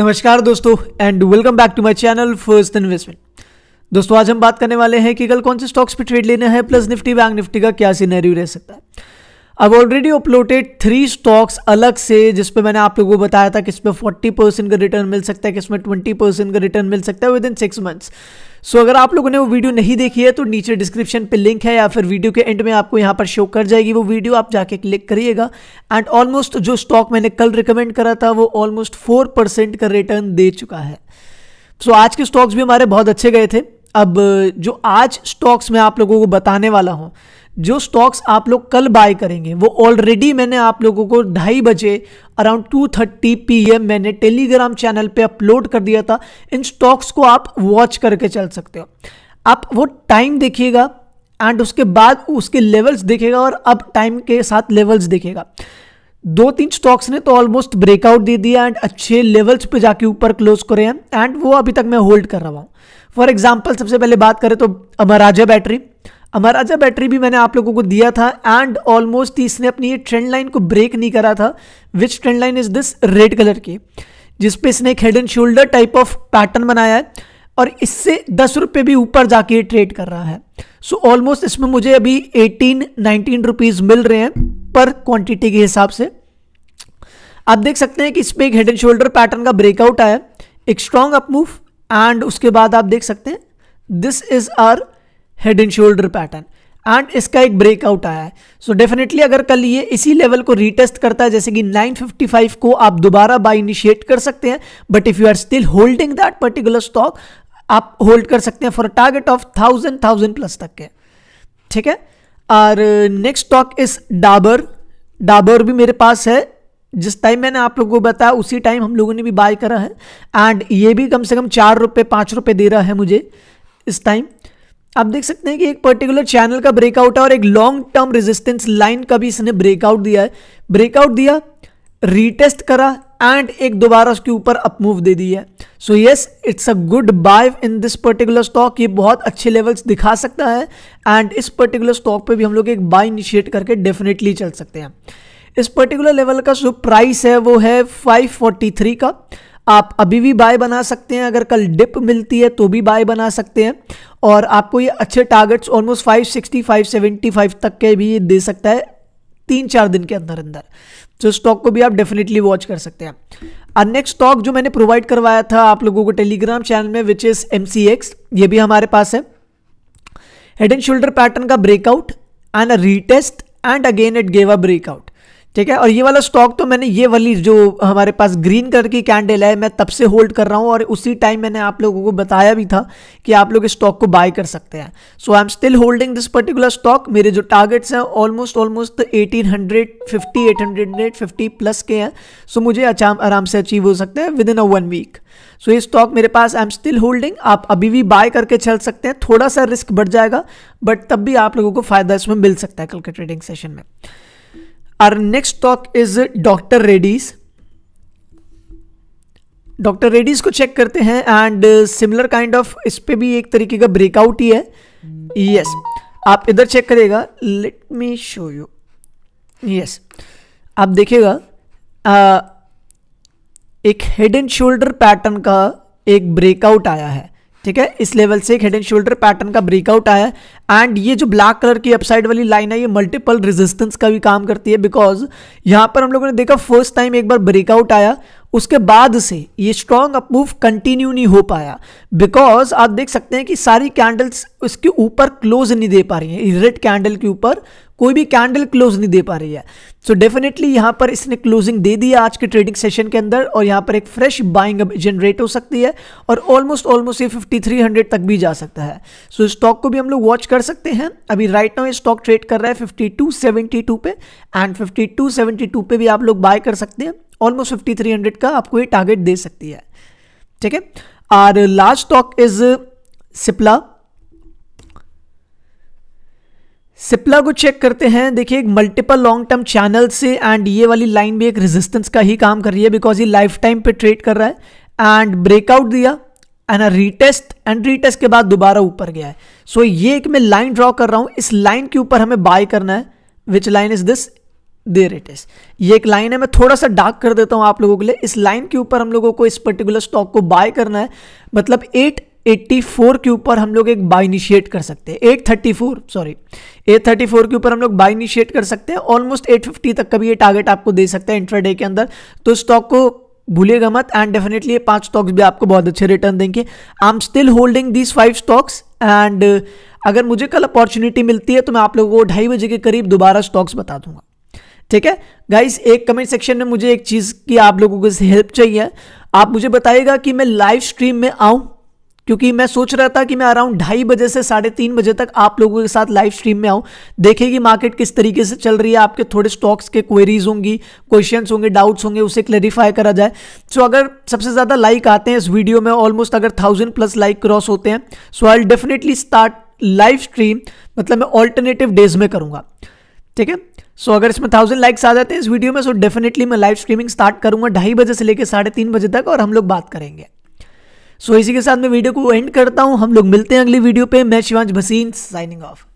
नमस्कार दोस्तों and welcome back to my channel first investment दोस्तों आज हम बात करने वाले हैं कि कल कौन से स्टॉक्स पे ट्रेड लेने हैं प्लस निफ्टी बैंक निफ्टी का क्या सीनरी रह सकता है अब ऑलरेडी अपलोडेड थ्री स्टॉक्स अलग से जिसपे मैंने आप लोगों को बताया था इसमें फोर्टी परसेंट का रिटर्न मिल सकता है किसमें ट्वेंटी परसेंट का रिटर्न मिल सकता है within six months so अगर आप लोगों ने वो वीडियो नहीं देखी है तो नीचे डिस्क्रिप्शन पे लिंक है या फिर वीडियो के एंड में आपको यहाँ पर शो कर जाएगी वो वीडियो आप जाके क्लिक करिएगा एंड ऑलमोस्ट जो स्टॉक मैंने कल रिकमेंड करा था वो ऑलमोस्ट फोर परसेंट का रिटर्न दे चुका है सो so, आज के स्टॉक्स भी हमारे बहुत अच्छे गए थे अब जो आज स्टॉक्स मैं आप लोगों को बताने वाला हूँ जो स्टॉक्स आप लोग कल बाय करेंगे वो ऑलरेडी मैंने आप लोगों को ढाई बजे अराउंड टू पी एम मैंने टेलीग्राम चैनल पे अपलोड कर दिया था इन स्टॉक्स को आप वॉच करके चल सकते हो आप वो टाइम देखिएगा एंड उसके बाद उसके लेवल्स देखेगा और अब टाइम के साथ लेवल्स देखेगा दो तीन स्टॉक्स ने तो ऑलमोस्ट ब्रेकआउट दे दिया एंड अच्छे लेवल्स पे जाके ऊपर क्लोज करे हैं एंड वो अभी तक मैं होल्ड कर रहा हूँ फॉर एग्जाम्पल सबसे पहले बात करें तो अमराजा बैटरी अमराजा बैटरी भी मैंने आप लोगों को दिया था एंड ऑलमोस्ट इसने अपनी ये ट्रेंड लाइन को ब्रेक नहीं करा था which trend line is this red colour की जिसपे इसने एक head and shoulder type of pattern बनाया है और इससे दस रुपये भी ऊपर जाके ट्रेड कर रहा है सो so, ऑलमोस्ट इसमें मुझे अभी एटीन नाइनटीन रुपीज़ मिल रहे हैं पर क्वांटिटी के हिसाब से आप देख सकते हैं कि इसमें एक हेड एंड शोल्डर पैटर्न का ब्रेकआउट आया एक स्ट्रॉन्ग अप मूव एंड उसके बाद आप देख सकते हैं this is our head and shoulder pattern and इसका एक ब्रेकआउट आया है सो so डेफिनेटली अगर कल ये इसी लेवल को रीटेस्ट करता है जैसे कि 955 को आप दोबारा बाय इनिशिएट कर सकते हैं but if you are still holding that particular stock आप होल्ड कर सकते हैं for target of thousand thousand plus तक के ठीक है और next stock is Dabur Dabur भी मेरे पास है जिस टाइम मैंने आप लोगों को बताया उसी टाइम हम लोगों ने भी बाय करा है एंड ये भी कम से कम चार रुपये पाँच रुपये दे रहा है मुझे इस टाइम आप देख सकते हैं कि एक पर्टिकुलर चैनल का ब्रेकआउट है और एक लॉन्ग टर्म रेजिस्टेंस लाइन का भी इसने ब्रेकआउट दिया है ब्रेकआउट दिया रीटेस्ट करा एंड एक दोबारा उसके ऊपर अपमूव दे दी है so yes it's a good buy in this particular stock ये बहुत अच्छे लेवल्स दिखा सकता है एंड इस पर्टिकुलर स्टॉक पे भी हम लोग एक बाय इनिशिएट करके डेफिनेटली चल सकते हैं इस पर्टिकुलर लेवल का जो प्राइस है वो है 543 का आप अभी भी बाय बना सकते हैं अगर कल डिप मिलती है तो भी बाय बना सकते हैं और आपको ये अच्छे targets almost five five sixty seventy five तक के भी दे सकता है तीन चार दिन के अंदर अंदर तो स्टॉक को भी आप डेफिनेटली वॉच कर सकते हैं नेक्स्ट स्टॉक जो मैंने प्रोवाइड करवाया था आप लोगों को टेलीग्राम चैनल में विच इज़ एम ये भी हमारे पास है हेड एंड शोल्डर पैटर्न का breakout and a retest and again it gave a breakout ठीक है और ये वाला स्टॉक तो मैंने ये वाली जो हमारे पास ग्रीन कलर की कैंडल है मैं तब से होल्ड कर रहा हूँ और उसी टाइम मैंने आप लोगों को बताया भी था कि आप लोग इस स्टॉक को बाय कर सकते हैं so I am still holding this particular stock मेरे जो टारगेट्स हैं almost almost eighteen hundred fifty eight hundred fifty plus के हैं सो so मुझे आराम से अचीव हो सकते हैं within a one week so ये स्टॉक मेरे पास आई एम स्टिल होल्डिंग आप अभी भी बाय करके चल सकते हैं थोड़ा सा रिस्क बढ़ जाएगा बट तब भी आप लोगों को फ़ायदा इसमें मिल सकता है कल के ट्रेडिंग सेशन में our next talk is dr reddy's doctor Reddy's को चेक करते हैं एंड सिमिलर काइंड ऑफ इस पर भी एक तरीके का ब्रेकआउट ही है यस yes. आप इधर चेक करेगा let me show you yes आप देखिएगा uh, एक हेड एंड शोल्डर पैटर्न का एक ब्रेकआउट आया है ठीक है इस लेवल से एक हेड एंड शोल्डर पैटर्न का ब्रेकआउट आया एंड ये जो ब्लैक कलर की अपसाइड वाली लाइन है ये मल्टीपल रेजिस्टेंस का भी काम करती है बिकॉज यहाँ पर हम लोगों ने देखा फर्स्ट टाइम एक बार ब्रेकआउट आया उसके बाद से ये स्ट्रॉन्ग अप मूव कंटिन्यू नहीं हो पाया बिकॉज आप देख सकते हैं कि सारी कैंडल्स उसके ऊपर क्लोज नहीं दे पा रही हैं रेड कैंडल के ऊपर कोई भी कैंडल क्लोज नहीं दे पा रही है सो डेफिनेटली यहाँ पर इसने क्लोजिंग दे दी है आज के ट्रेडिंग सेशन के अंदर और यहाँ पर एक फ्रेश बाइंग अब जनरेट हो सकती है और ऑलमोस्ट ऑलमोस्ट ये 5300 तक भी जा सकता है सो so स्टॉक को भी हम लोग वॉच कर सकते हैं अभी राइट नाउ ये स्टॉक ट्रेड कर रहा है 5272 पे एंड 5272 पे भी आप लोग बाय कर सकते हैं ऑलमोस्ट फिफ्टी थ्री हंड्रेड का आपको ये टारगेट दे सकती है ठीक है और last stock is Cipla Cipla को चेक करते हैं देखिए एक मल्टीपल लॉन्ग टर्म चैनल से एंड ये वाली लाइन भी एक रेजिस्टेंस का ही काम कर रही है बिकॉज ये लाइफ टाइम पे ट्रेड कर रहा है एंड ब्रेकआउट दिया एंड रीटेस्ट एंड रीटेस्ट के बाद दोबारा ऊपर गया है सो so, ये एक मैं लाइन ड्रॉ कर रहा हूं इस लाइन के ऊपर हमें बाय करना है which line is this there it is ये एक लाइन है मैं थोड़ा सा डार्क कर देता हूँ आप लोगों के लिए इस लाइन के ऊपर हम लोगों को इस पर्टिकुलर स्टॉक को बाय करना है मतलब 884 के ऊपर हम लोग एक बाय इनिशिएट कर सकते हैं 834 सॉरी 834 के ऊपर हम लोग बाय इनिशिएट कर सकते हैं ऑलमोस्ट 850 तक का भी ये टारगेट आपको दे सकते हैं इंट्राडे के अंदर तो स्टॉक को भूलिएगा मत एंड डेफिनेटली ये पांच स्टॉक्स भी आपको बहुत अच्छे रिटर्न देंगे I am still holding these five stocks and अगर मुझे कल अपॉर्चुनिटी मिलती है तो मैं आप लोगों को ढाई बजे के करीब दोबारा स्टॉक्स बता दूंगा ठीक है गाइस एक कमेंट सेक्शन में मुझे एक चीज़ की आप लोगों को हेल्प चाहिए आप मुझे बताइएगा कि मैं लाइव स्ट्रीम में आऊँ क्योंकि मैं सोच रहा था कि मैं अराउंड ढाई बजे से साढ़े तीन बजे तक आप लोगों के साथ लाइव स्ट्रीम में आऊँ देखेगी मार्केट किस तरीके से चल रही है आपके थोड़े स्टॉक्स के क्वेरीज होंगी क्वेश्चन होंगे डाउट्स होंगे उसे क्लेरिफाई करा जाए सो अगर सबसे ज़्यादा लाइक आते हैं इस वीडियो में ऑलमोस्ट अगर थाउजेंड प्लस लाइक क्रॉस होते हैं so I definitely start live stream मतलब मैं ऑल्टरनेटिव डेज में करूँगा ठीक है सो so, अगर इसमें थाउजेंड लाइक्स आ जाते हैं इस वीडियो में सो so डेफिनेटली मैं लाइव स्ट्रीमिंग स्टार्ट करूंगा ढाई बजे से लेकर साढ़े तीन बजे तक और हम लोग बात करेंगे सो so, इसी के साथ मैं वीडियो को एंड करता हूँ हम लोग मिलते हैं अगली वीडियो पे मैं शिवांश भसीन साइनिंग ऑफ